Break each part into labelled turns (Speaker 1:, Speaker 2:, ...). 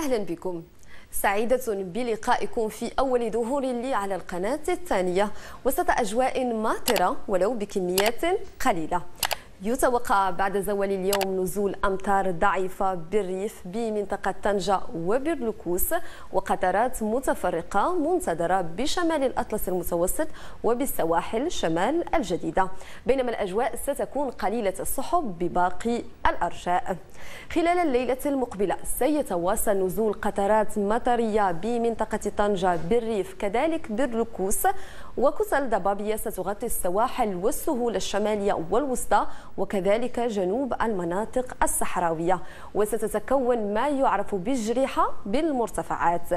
Speaker 1: أهلا بكم سعيدة بلقائكم في أول ظهور لي على القناة الثانية وسط أجواء ماطرة ولو بكميات قليلة يتوقع بعد زوال اليوم نزول أمطار ضعيفة بالريف بمنطقة طنجة وبرلوكوس وقطرات متفرقة منتظرة بشمال الأطلس المتوسط وبالسواحل شمال الجديدة بينما الأجواء ستكون قليلة السحب بباقي الأرجاء خلال الليلة المقبلة سيتواصل نزول قطرات مطرية بمنطقة طنجة بالريف كذلك برلوكوس وكتل ضبابية ستغطي السواحل والسهول الشمالية والوسطى وكذلك جنوب المناطق الصحراوية وستتكون ما يعرف بالجريحة بالمرتفعات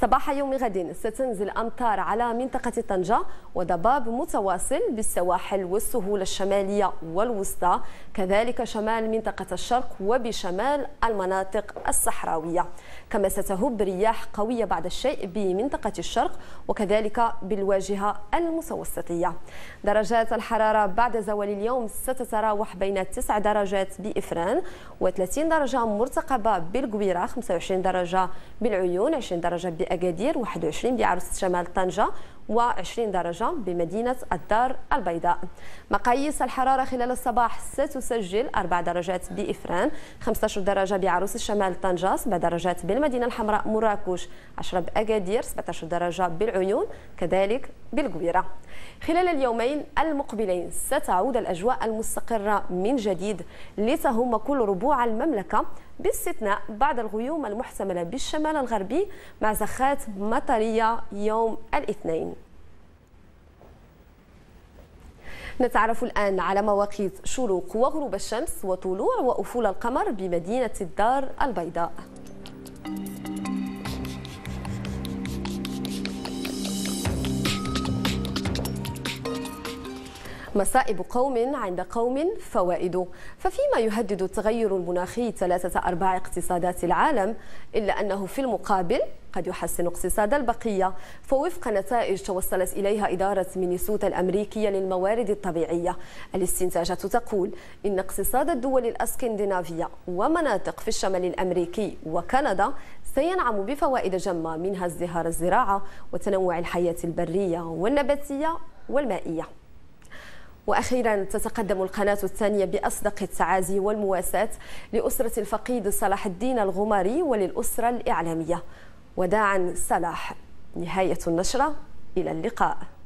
Speaker 1: صباح يوم غد ستنزل أمطار على منطقة طنجة وضباب متواصل بالسواحل والسهول الشمالية والوسطى كذلك شمال منطقة الشرق وبشمال المناطق الصحراوية كما ستهب رياح قوية بعد الشيء بمنطقة الشرق وكذلك بالواجهة المتوسطية درجات الحرارة بعد زوال اليوم ستتراوح بين 9 درجات بإفران و30 درجة مرتقبة بالقويرة 25 درجة بالعيون 20 درجة بأ أكادير 21 بعرس شمال طنجة و20 درجة بمدينة الدار البيضاء مقاييس الحرارة خلال الصباح ستسجل 4 درجات بإفران 15 درجة بعروس الشمال طنجة 7 درجات بالمدينة الحمراء مراكش 10 بأكادير 17 درجة بالعيون كذلك بالقويرة خلال اليومين المقبلين ستعود الأجواء المستقرة من جديد لتهم كل ربوع المملكة باستثناء بعض الغيوم المحتملة بالشمال الغربي مع زخ طبخات مطرية يوم الاثنين نتعرف الآن على مواقيت شروق وغروب الشمس وطلوع وأفول القمر بمدينة الدار البيضاء مصائب قوم عند قوم فوائد ففيما يهدد التغير المناخي ثلاثة أرباع اقتصادات العالم إلا أنه في المقابل قد يحسن اقتصاد البقية فوفق نتائج توصلت إليها إدارة مينيسوتا الأمريكية للموارد الطبيعية الاستنتاجات تقول إن اقتصاد الدول الأسكندنافية ومناطق في الشمال الأمريكي وكندا سينعم بفوائد جمة منها ازدهار الزراعة وتنوع الحياة البرية والنباتية والمائية وأخيرا تتقدم القناة الثانية بأصدق التعازي والمواساة لأسرة الفقيد صلاح الدين الغماري وللأسرة الإعلامية وداعا صلاح نهاية النشرة إلى اللقاء